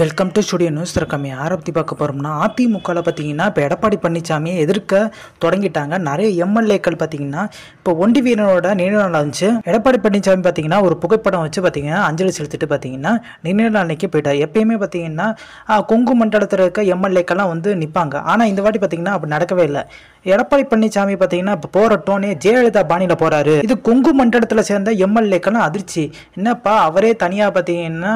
welcome to studio news ரகம் யாரை பற்றி பார்க்க போகிறோம்னா அதிமுகவில் பார்த்தீங்கன்னா இப்போ எடப்பாடி பழனிசாமியை எதிர்க்க தொடங்கிட்டாங்க நிறைய எம்எல்ஏக்கள் பார்த்தீங்கன்னா இப்போ ஒண்டி வீரனோட நினைவு இருந்துச்சு எடப்பாடி பழனிசாமி பார்த்தீங்கன்னா ஒரு புகைப்படம் வச்சு பார்த்தீங்கன்னா அஞ்சலி செலுத்திட்டு பார்த்தீங்கன்னா நினைவு அன்னைக்கு போயிட்டார் எப்பயுமே பார்த்தீங்கன்னா கொங்கு மண்டலத்தில் இருக்க எம்எல்ஏக்கெல்லாம் வந்து நிற்பாங்க ஆனால் இந்த வாட்டி பார்த்தீங்கன்னா அப்படி நடக்கவே இல்லை எடப்பாடி பழனிசாமி பார்த்தீங்கன்னா இப்போ டோனே ஜெயலலிதா பாணியில் போகிறாரு இது கொங்கு மண்டலத்தில் சேர்ந்த எம்எல்ஏக்கெல்லாம் அதிர்ச்சி என்னப்பா அவரே தனியாக பார்த்தீங்கன்னா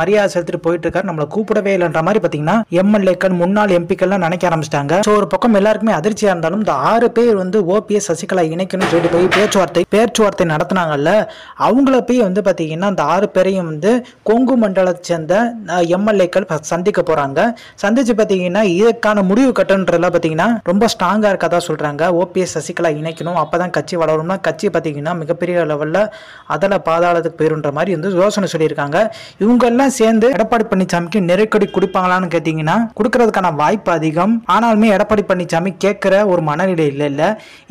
மரியாதை செலுத்திட்டு போயிட்டு இருக்காரு நம்மளை கூப்பிடவே இல்லைன்ற மாதிரி பார்த்தீங்கன்னா எம்எல்ஏக்கள் முன்னாள் எம்பிக்கள்லாம் நினைக்க ஆரம்பிச்சிட்டாங்க ஸோ ஒரு பக்கம் எல்லாருக்குமே அதிர்ச்சியாக இருந்தாலும் இந்த ஆறு பேர் வந்து ஓபிஎஸ் சசிகலா இணைக்கணும்னு சொல்லிட்டு போய் பேச்சுவார்த்தை பேச்சுவார்த்தை நடத்தினாங்கல்ல அவங்கள போய் வந்து பார்த்தீங்கன்னா அந்த ஆறு பேரையும் வந்து கொங்கு மண்டலத்தை சேர்ந்த எம்எல்ஏக்கள் சந்திக்க போறாங்க சந்திச்சு பார்த்தீங்கன்னா இதற்கான முடிவு கட்டன்றதுல பார்த்தீங்கன்னா ரொம்ப ஸ்ட்ராங்காக இருக்கதா சொல்றாங்க ஓபிஎஸ் சசிகலா இணைக்கணும் அப்பதான் கட்சி வளரும்னா கட்சி பார்த்தீங்கன்னா மிகப்பெரிய லெவலில் அதில் பாதாளத்துக்கு போயிருன்ற மாதிரி வந்து யோசனை சொல்லியிருக்காங்க இவங்கெல்லாம் சேர்ந்து எடப்பாடி பழனிசாமி பழனிசாமிக்கு நெருக்கடி கொடுப்பாங்களான்னு கேட்டிங்கன்னா கொடுக்கறதுக்கான வாய்ப்பு அதிகம் ஆனாலுமே எடப்பாடி பழனிசாமி கேட்குற ஒரு மனநிலை இல்ல இல்ல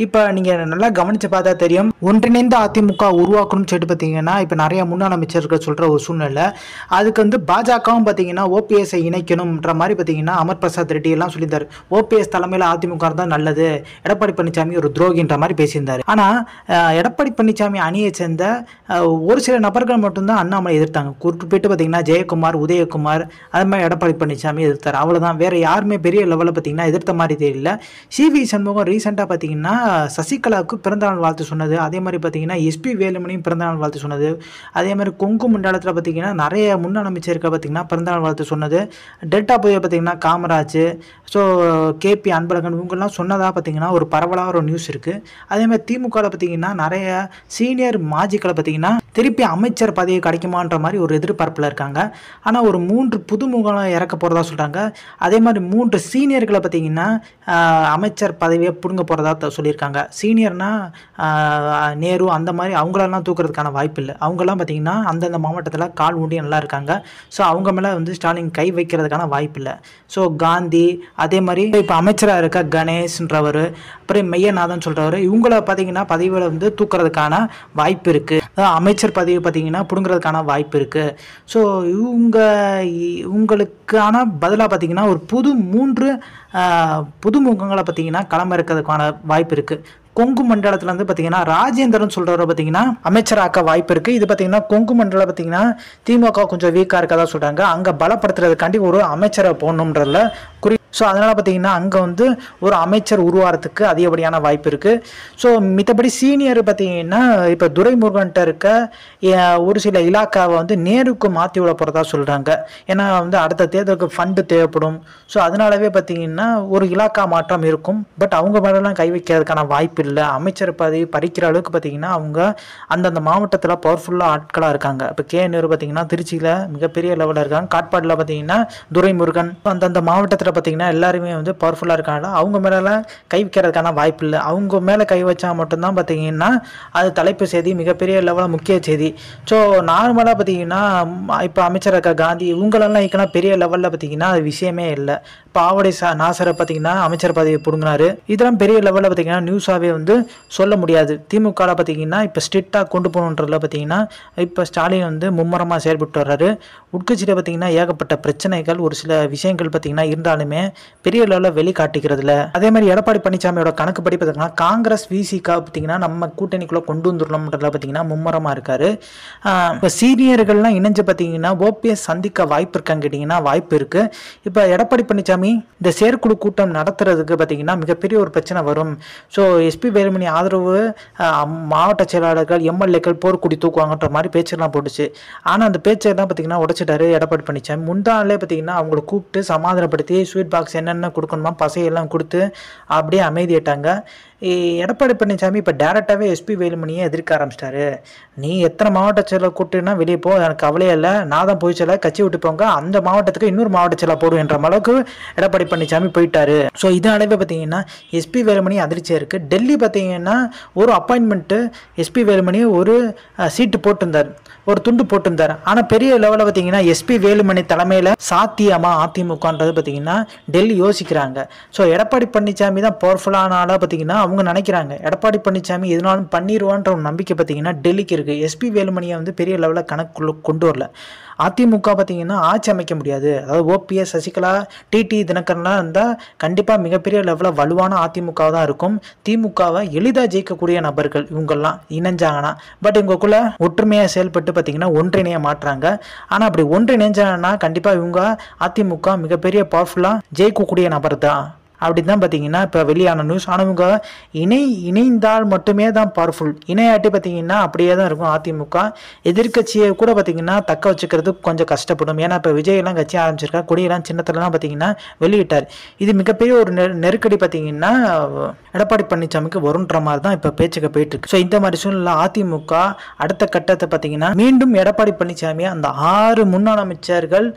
இப்போ நீங்கள் நல்லா கவனிச்சு பார்த்தா தெரியும் ஒன்றிணைந்த அதிமுக உருவாக்கணும்னு சொல்லிட்டு பார்த்தீங்கன்னா இப்போ நிறைய முன்னாள் அமைச்சர்கள் சொல்கிற ஒரு சூழ்நிலை அதுக்கு வந்து பாஜகவும் பார்த்தீங்கன்னா ஓபிஎஸ் இணைக்கணும்ன்ற மாதிரி பார்த்தீங்கன்னா அமர் பிரசாத் ரெட்டி எல்லாம் சொல்லியிருந்தார் ஓபிஎஸ் தலைமையில் அதிமுக தான் நல்லது எடப்பாடி பழனிசாமி ஒரு துரோகின்ற மாதிரி பேசியிருந்தார் ஆனால் எடப்பாடி பழனிசாமி அணியை சேர்ந்த ஒரு சில நபர்கள் மட்டும்தான் அண்ணாமலை எதிர்த்தாங்க குறிப்பிட்டு பார்த்தீங்கன்னா ஜெயக்குமார் உதயகுமார் அது மாதிரி எடப்பாடி பழனிசாமி எதிர்த்தார் அவ்வளோதான் வேறு யாருமே பெரிய லெவலில் பார்த்தீங்கன்னா எதிர்த்த மாதிரி தெரியல சிவி சண்முகம் ரீசெண்டாக பார்த்தீங்கன்னா சசிகலாவுக்கு பிறந்தநாள் வாழ்த்து சொன்னது அதே மாதிரி பார்த்தீங்கன்னா எஸ்பி வேலுமணியும் பிறந்தநாள் வாழ்த்து சொன்னது அதே மாதிரி கொங்கு மண்டலத்தில் பார்த்தீங்கன்னா நிறைய முன்னாள் இருக்க பார்த்தீங்கன்னா பிறந்தநாள் வாழ்த்து சொன்னது டெல்டா போய் பார்த்தீங்கன்னா காமராஜ் ஸோ கேபி அன்பழகன் இவங்கெல்லாம் சொன்னதாக பார்த்தீங்கன்னா ஒரு பரவலாக ஒரு நியூஸ் இருக்குது மாதிரி திமுகவில் பார்த்தீங்கன்னா நிறைய சீனியர் மாஜிக்களை பார்த்தீங்கன்னா திருப்பி அமைச்சர் பதவி கிடைக்குமான்ற மாதிரி ஒரு எதிர்பார்ப்பில் இருக்காங்க ஆனால் ஒரு மூணு மூன்று புதுமுகலாம் இறக்க போகிறதா சொல்கிறாங்க அதே மாதிரி மூன்று சீனியர்களை பார்த்திங்கன்னா அமைச்சர் பதவியை பிடுங்க போகிறதா சொல்லியிருக்காங்க சீனியர்னால் நேரு அந்த மாதிரி அவங்களெல்லாம் தூக்குறதுக்கான வாய்ப்பு இல்லை அவங்கெல்லாம் பார்த்திங்கன்னா அந்தந்த மாவட்டத்தில் கால் ஊண்டி நல்லா இருக்காங்க ஸோ அவங்க மேலே வந்து ஸ்டாலின் கை வைக்கிறதுக்கான வாய்ப்பு இல்லை ஸோ காந்தி அதே மாதிரி இப்போ அமைச்சராக இருக்க கணேஷ்ன்றவர் அப்புறம் மெய்யநாதன் சொல்கிறவர் இவங்கள பார்த்திங்கன்னா பதவியில் வந்து தூக்குறதுக்கான வாய்ப்பு இருக்குது அமைச்சர் பதவி பார்த்திங்கன்னா பிடுங்கிறதுக்கான வாய்ப்பு இருக்குது ஸோ இவங்க உங்களுக்கான பதிலாக பார்த்தீங்கன்னா ஒரு புது மூன்று புதுமுகங்களை பார்த்தீங்கன்னா களம் இருக்கிறதுக்கான வாய்ப்பு இருக்குது கொங்கு மண்டலத்தில் வந்து பார்த்தீங்கன்னா ராஜேந்திரன் சொல்கிறவரை பார்த்தீங்கன்னா அமைச்சராக்க வாய்ப்பு இருக்குது இது பார்த்தீங்கன்னா கொங்கு மண்டலம் பார்த்தீங்கன்னா திமுக கொஞ்சம் வீக்காக இருக்கதா சொல்கிறாங்க அங்கே பலப்படுத்துறதுக்காண்டி ஒரு அமைச்சரை போடணுன்றதில் குறி ஸோ அதனால் பார்த்தீங்கன்னா அங்கே வந்து ஒரு அமைச்சர் உருவாகிறதுக்கு அதிகப்படியான வாய்ப்பு இருக்குது ஸோ மித்தபடி சீனியர் பார்த்திங்கன்னா இப்போ துரைமுருகன்ட்ட இருக்க ஒரு சில இலாக்காவை வந்து நேருக்கு மாற்றி விட போகிறதா சொல்கிறாங்க ஏன்னா வந்து அடுத்த தேர்தலுக்கு ஃபண்டு தேவைப்படும் ஸோ அதனாலவே பார்த்திங்கன்னா ஒரு இலாக்கா மாற்றம் இருக்கும் பட் அவங்க மேலாம் கை வைக்கிறதுக்கான வாய்ப்பு இல்லை அமைச்சர் பதவி பறிக்கிற அளவுக்கு பார்த்திங்கன்னா அவங்க அந்தந்த மாவட்டத்தில் பவர்ஃபுல்லாக ஆட்களாக இருக்காங்க இப்போ கே நேரு பார்த்திங்கன்னா திருச்சியில் மிகப்பெரிய லெவலில் இருக்காங்க காட்பாடில் பார்த்திங்கன்னா துரைமுருகன் அந்தந்த மாவட்டத்தில் பார்த்திங்கன்னா பார்த்தீங்கன்னா எல்லாருமே வந்து பவர்ஃபுல்லாக இருக்காங்க அவங்க மேலெலாம் கை வைக்கிறதுக்கான வாய்ப்பு இல்லை அவங்க மேலே கை வச்சா மட்டும்தான் பார்த்தீங்கன்னா அது தலைப்பு செய்தி மிகப்பெரிய லெவலில் முக்கிய செய்தி ஸோ நார்மலாக பார்த்தீங்கன்னா இப்போ அமைச்சர் இருக்க காந்தி இவங்களெல்லாம் இக்கெல்லாம் பெரிய லெவலில் பார்த்தீங்கன்னா அது விஷயமே இல்லை பாவடை சா நாசரை பார்த்தீங்கன்னா அமைச்சர் பதவி பிடுங்கினாரு இதெல்லாம் பெரிய லெவலில் பார்த்தீங்கன்னா நியூஸாகவே வந்து சொல்ல முடியாது திமுகவில் பார்த்தீங்கன்னா இப்போ ஸ்ட்ரிக்டாக கொண்டு போகணுன்றதுல பார்த்தீங்கன்னா இப்போ ஸ்டாலின் வந்து மும்முரமாக செயல்பட்டு வர்றாரு உட்கட்சியில் பார்த்தீங்கன்னா ஏகப்பட்ட பிரச்சனைகள் ஒரு சில விஷயங்கள் பார்த்தீங்கன்னா இருந்தாலுமே பெரிய லெவலில் வெளிக்காட்டிக்கிறதுல அதே மாதிரி எடப்பாடி பழனிசாமியோட கணக்கு படி பார்த்தீங்கன்னா காங்கிரஸ் விசிக்காக பார்த்தீங்கன்னா நம்ம கூட்டணிக்குள்ளே கொண்டு வந்துடணும்ன்றதுல பார்த்தீங்கன்னா மும்முரமாக இருக்காரு இப்போ சீனியர்கள்லாம் இணைஞ்சு பார்த்தீங்கன்னா ஓபிஎஸ் சந்திக்க வாய்ப்பு இருக்கான்னு கேட்டிங்கன்னா வாய்ப்பு இருக்குது இப்போ எடப்பாடி பழனிசாமி எல்லாமே இந்த செயற்குழு கூட்டம் நடத்துறதுக்கு பார்த்தீங்கன்னா மிகப்பெரிய ஒரு பிரச்சனை வரும் ஸோ எஸ்பி வேலுமணி ஆதரவு மாவட்ட செயலாளர்கள் எம்எல்ஏக்கள் போர்க்குடி தூக்குவாங்கன்ற மாதிரி பேச்செல்லாம் போட்டுச்சு ஆனால் அந்த பேச்சை தான் பார்த்தீங்கன்னா உடச்சிட்டாரு எடப்பாடி பழனிசாமி முந்தாலே பார்த்தீங்கன்னா அவங்கள கூப்பிட்டு சமாதானப்படுத்தி ஸ்வீட் பாக்ஸ் என்னென்ன கொடுக்கணுமா பசையெல்லாம் கொடுத்து அப்படியே அமைதியிட்டாங்க எடப்பாடி பழனிசாமி இப்போ டேரெக்டாகவே எஸ்பி வேலுமணியை எதிர்க்க ஆரம்பிச்சிட்டாரு நீ எத்தனை மாவட்ட செயலர் கூட்டுனா வெளியே போ எனக்கு கவலையே இல்லை நான் தான் போய் செல்ல கட்சி விட்டு போங்க அந்த மாவட்டத்துக்கு இன்னொரு மாவட்ட செயலாக என்ற அளவுக்கு எடப்பாடி பழனிசாமி போயிட்டாரு ஸோ இதனாலவே பார்த்தீங்கன்னா எஸ்பி வேலுமணி அதிர்ச்சியாக இருக்குது டெல்லி பார்த்தீங்கன்னா ஒரு அப்பாயின்மெண்ட்டு எஸ்பி வேலுமணி ஒரு சீட்டு போட்டிருந்தார் ஒரு துண்டு போட்டிருந்தார் ஆனால் பெரிய லெவலில் பார்த்தீங்கன்னா எஸ்பி வேலுமணி தலைமையில் சாத்தியமா அதிமுகன்றது பார்த்தீங்கன்னா டெல்லி யோசிக்கிறாங்க ஸோ எடப்பாடி பழனிசாமி தான் பவர்ஃபுல்லான ஆளாக பார்த்தீங்கன்னா அவங்க நினைக்கிறாங்க எடப்பாடி பழனிசாமி எதுனாலும் பண்ணிடுவான்ற ஒரு நம்பிக்கை பார்த்தீங்கன்னா டெல்லிக்கு இருக்குது எஸ்பி வேலுமணியை வந்து பெரிய லெவலில் கணக்குள்ள கொண்டு வரல அதிமுக பார்த்தீங்கன்னா ஆட்சி அமைக்க முடியாது அதாவது ஓபிஎஸ் சசிகலா டிடி தினகரன்லாம் இருந்தால் கண்டிப்பாக மிகப்பெரிய லெவலில் வலுவான அதிமுக தான் இருக்கும் திமுகவை எளிதாக ஜெயிக்கக்கூடிய நபர்கள் இவங்கெல்லாம் இணைஞ்சாங்கன்னா பட் இவங்களுக்குள்ள ஒற்றுமையாக செயல்பட்டு பார்த்தீங்கன்னா ஒன்றிணைய மாற்றாங்க ஆனால் அப்படி ஒன்றிணைஞ்சாங்கன்னா கண்டிப்பாக இவங்க அதிமுக மிகப்பெரிய பவர்ஃபுல்லாக ஜெயிக்கக்கூடிய நபர் தான் அப்படி தான் பார்த்தீங்கன்னா இப்போ வெளியான நியூஸ் அவங்க இணை இணைந்தால் மட்டுமே தான் பவர்ஃபுல் இணையாட்டி பார்த்தீங்கன்னா அப்படியே தான் இருக்கும் அதிமுக எதிர்கட்சியை கூட பார்த்தீங்கன்னா தக்க வச்சுக்கிறது கொஞ்சம் கஷ்டப்படும் ஏன்னா இப்போ விஜயெல்லாம் கட்சி ஆரம்பிச்சிருக்கா கொடியெல்லாம் சின்னத்துலலாம் பார்த்தீங்கன்னா வெளியிட்டார் இது மிகப்பெரிய ஒரு நெருக்கடி பார்த்தீங்கன்னா எடப்பாடி பழனிசாமிக்கு வருன்ற மாதிரி தான் இப்போ பேச்சுக்கு போயிட்டு இருக்கு ஸோ இந்த மாதிரி சூழ்நிலை அதிமுக அடுத்த கட்டத்தை பார்த்தீங்கன்னா மீண்டும் எடப்பாடி பழனிசாமி அந்த ஆறு முன்னாள் அமைச்சர்கள்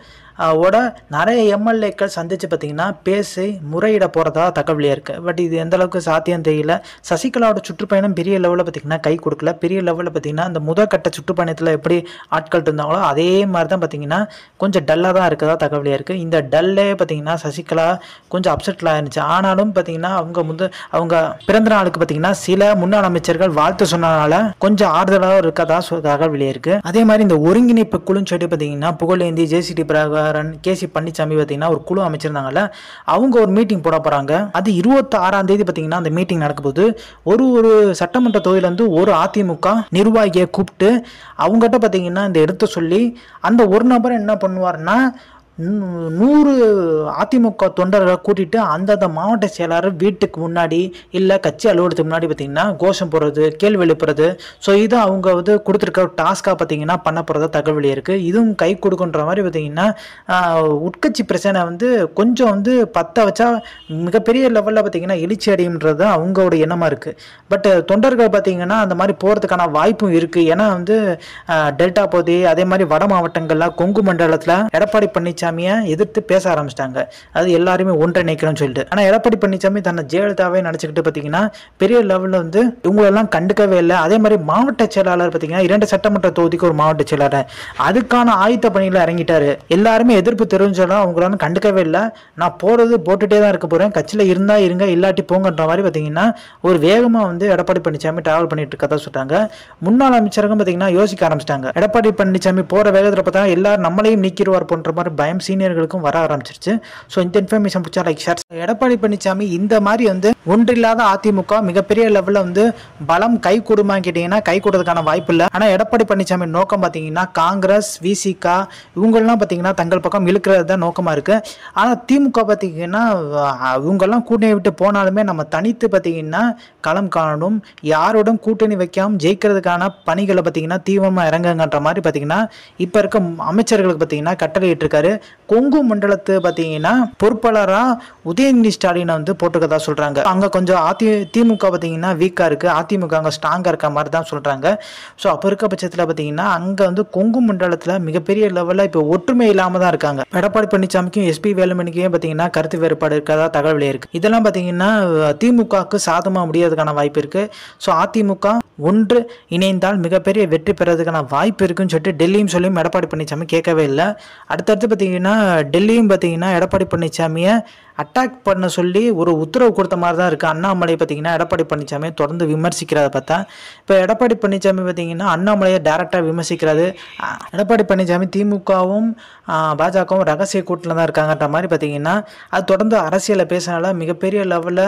ஓட நிறைய எம்எல்ஏக்கள் சந்தித்து பார்த்திங்கன்னா பேசி முறையிட போகிறதா தகவலியாக இருக்குது பட் இது எந்த அளவுக்கு சாத்தியம் தெரியல சசிகலாவோட சுற்றுப்பயணம் பெரிய லெவலில் பார்த்தீங்கன்னா கை கொடுக்கல பெரிய லெவலில் பார்த்தீங்கன்னா அந்த முதற்கட்ட சுற்றுப்பயணத்தில் எப்படி ஆட்கள் இருந்தாங்களோ அதே மாதிரி தான் பார்த்தீங்கன்னா கொஞ்சம் டல்லாக தான் இருக்கதா தகவலியாக இருக்குது இந்த டல்லே பார்த்தீங்கன்னா சசிகலா கொஞ்சம் அப்செட்டில் ஆயிருந்துச்சு ஆனாலும் பார்த்தீங்கன்னா அவங்க முந்த அவங்க பிறந்த நாளுக்கு பார்த்தீங்கன்னா சில முன்னாள் அமைச்சர்கள் வாழ்த்து சொன்னனால கொஞ்சம் ஆறுதலாக இருக்கதா தகவலியாக இருக்குது அதே மாதிரி இந்த ஒருங்கிணைப்பு சொல்லிட்டு பார்த்தீங்கன்னா புகழேந்தி ஜேசிடி பிரகா குமாரன் கே சி பழனிசாமி பார்த்தீங்கன்னா ஒரு குழு அமைச்சிருந்தாங்கல்ல அவங்க ஒரு மீட்டிங் போட போகிறாங்க அது இருபத்தாறாம் தேதி பார்த்தீங்கன்னா அந்த மீட்டிங் நடக்கும்போது ஒரு ஒரு சட்டமன்ற தொகுதியிலேருந்து ஒரு அதிமுக நிர்வாகியை கூப்பிட்டு அவங்ககிட்ட பார்த்தீங்கன்னா இந்த எடுத்து சொல்லி அந்த ஒரு நபர் என்ன பண்ணுவார்னா நூறு அதிமுக தொண்டர்களை கூட்டிட்டு அந்தந்த மாவட்ட செயலாளர் வீட்டுக்கு முன்னாடி இல்லை கட்சி அலுவலகத்துக்கு முன்னாடி பார்த்திங்கன்னா கோஷம் போடுறது கேள்வி எழுப்புறது ஸோ இது அவங்க வந்து கொடுத்துருக்க டாஸ்க்காக பார்த்தீங்கன்னா பண்ண போகிறதா தகவல் இருக்குது இதுவும் கை கொடுக்குன்ற மாதிரி பார்த்தீங்கன்னா உட்கட்சி பிரச்சனை வந்து கொஞ்சம் வந்து பற்ற வச்சா மிகப்பெரிய லெவலில் பார்த்தீங்கன்னா எழுச்சி அடையுன்றது அவங்களோட எண்ணமாக இருக்குது பட் தொண்டர்கள் பார்த்தீங்கன்னா அந்த மாதிரி போகிறதுக்கான வாய்ப்பும் இருக்குது ஏன்னா வந்து டெல்டா பகுதி அதே மாதிரி வட மாவட்டங்களில் கொங்கு மண்டலத்தில் எடப்பாடி பண்ணிச்சா பழனிசாமியை எதிர்த்து பேச ஆரம்பிச்சிட்டாங்க அது எல்லாருமே நினைக்கணும்னு சொல்லிட்டு ஆனால் எடப்பாடி பழனிசாமி தன்னை ஜெயலலிதாவே நினச்சிக்கிட்டு பார்த்தீங்கன்னா பெரிய லெவலில் வந்து இவங்களெல்லாம் கண்டுக்கவே இல்லை அதே மாதிரி மாவட்ட செயலாளர் பார்த்தீங்கன்னா இரண்டு சட்டமன்ற தொகுதிக்கு ஒரு மாவட்ட செயலாளர் அதுக்கான ஆயுத்த பணிகளை இறங்கிட்டாரு எல்லாருமே எதிர்ப்பு தெரிஞ்சாலும் அவங்களால கண்டுக்கவே இல்லை நான் போகிறது போட்டுகிட்டே தான் இருக்க போகிறேன் கட்சியில் இருந்தால் இருங்க இல்லாட்டி போங்கன்ற மாதிரி பார்த்தீங்கன்னா ஒரு வேகமாக வந்து எடப்பாடி பழனிசாமி ட்ராவல் பண்ணிட்டு இருக்கதா சொல்கிறாங்க முன்னாள் அமைச்சரகம் பார்த்தீங்கன்னா யோசிக்க ஆரம்பிச்சிட்டாங்க எடப்பாடி பழனிசாமி போகிற வேகத்தில் பார்த்தா எல்லாரும் நம்மளையும் நீக்கிடுவார் போன்ற மாதிரி பயம் டைம் சீனியர்களுக்கும் வர ஆரம்பிச்சிருச்சு ஸோ இந்த இன்ஃபர்மேஷன் பிடிச்சா லைக் ஷேர் எடப்பாடி பழனிசாமி இந்த மாதிரி வந்து ஒன்றில்லாத அதிமுக மிகப்பெரிய லெவலில் வந்து பலம் கை கூடுமான்னு கேட்டிங்கன்னா கை கூடுறதுக்கான வாய்ப்பு இல்லை ஆனால் எடப்பாடி பழனிசாமி நோக்கம் பார்த்தீங்கன்னா காங்கிரஸ் விசிகா இவங்கெல்லாம் பார்த்தீங்கன்னா தங்கள் பக்கம் இழுக்கிறது தான் நோக்கமாக இருக்குது ஆனால் திமுக பார்த்தீங்கன்னா இவங்கெல்லாம் கூட்டணி விட்டு போனாலுமே நம்ம தனித்து பார்த்தீங்கன்னா களம் காணணும் யாரோடும் கூட்டணி வைக்காமல் ஜெயிக்கிறதுக்கான பணிகளை பார்த்தீங்கன்னா தீவிரமாக இறங்குங்கன்ற மாதிரி பார்த்தீங்கன்னா இப்போ இருக்க அமைச்சர்களுக்கு பார்த்தீங்கன்னா கட்டளையிட்டிருக்காரு கொங்கு மண்டலத்து பார்த்தீங்கன்னா பொறுப்பாளராக உதயநிதி ஸ்டாலினை வந்து போட்டுக்கதா சொல்கிறாங்க அங்கே கொஞ்சம் அதி திமுக பார்த்தீங்கன்னா வீக்காக இருக்குது அதிமுக அங்கே ஸ்ட்ராங்காக இருக்க மாதிரி தான் சொல்கிறாங்க ஸோ அப்போ இருக்க பட்சத்தில் பார்த்தீங்கன்னா அங்கே வந்து கொங்கு மண்டலத்தில் மிகப்பெரிய லெவலில் இப்போ ஒற்றுமை இல்லாமல் தான் இருக்காங்க எடப்பாடி பழனிசாமிக்கும் எஸ்பி வேலுமணிக்கும் பார்த்தீங்கன்னா கருத்து வேறுபாடு இருக்கிறதா தகவல் இருக்குது இதெல்லாம் பார்த்தீங்கன்னா திமுகவுக்கு சாதமாக முடியறதுக்கான வாய்ப்பு இருக்குது ஸோ அதிமுக ஒன்று இணைந்தால் மிகப்பெரிய வெற்றி பெறதுக்கான வாய்ப்பு இருக்குன்னு சொல்லிட்டு டெல்லியும் சொல்லியும் எடப்பாடி பழனிசாமி கேட்கவே இல்லை அடுத்தடுத்து பார்த்தீங்கன்னா பார்த்தீங்கன்னா டெல்லியும் பார்த்தீங்கன்னா எடப்பாடி பழனிசாமியை அட்டாக் பண்ண சொல்லி ஒரு உத்தரவு கொடுத்த மாதிரி தான் இருக்குது அண்ணாமலை பார்த்திங்கன்னா எடப்பாடி பழனிசாமியை தொடர்ந்து விமர்சிக்கிறத பார்த்தா இப்போ எடப்பாடி பழனிசாமி பார்த்திங்கன்னா அண்ணாமலையை டேரெக்டாக விமர்சிக்கிறது எடப்பாடி பழனிசாமி திமுகவும் பாஜகவும் ரகசிய கூட்டில் தான் இருக்காங்கன்ற மாதிரி பார்த்திங்கன்னா அது தொடர்ந்து அரசியலை பேசினால மிகப்பெரிய லெவலில்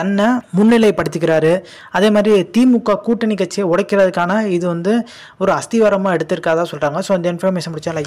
தன்னை முன்னிலைப்படுத்திக்கிறாரு அதே மாதிரி திமுக கூட்டணி கட்சியை உடைக்கிறதுக்கான இது வந்து ஒரு அஸ்திவாரமாக எடுத்திருக்காதான் சொல்கிறாங்க ஸோ அந்த இன்ஃபர்மேஷன் முடிச்சா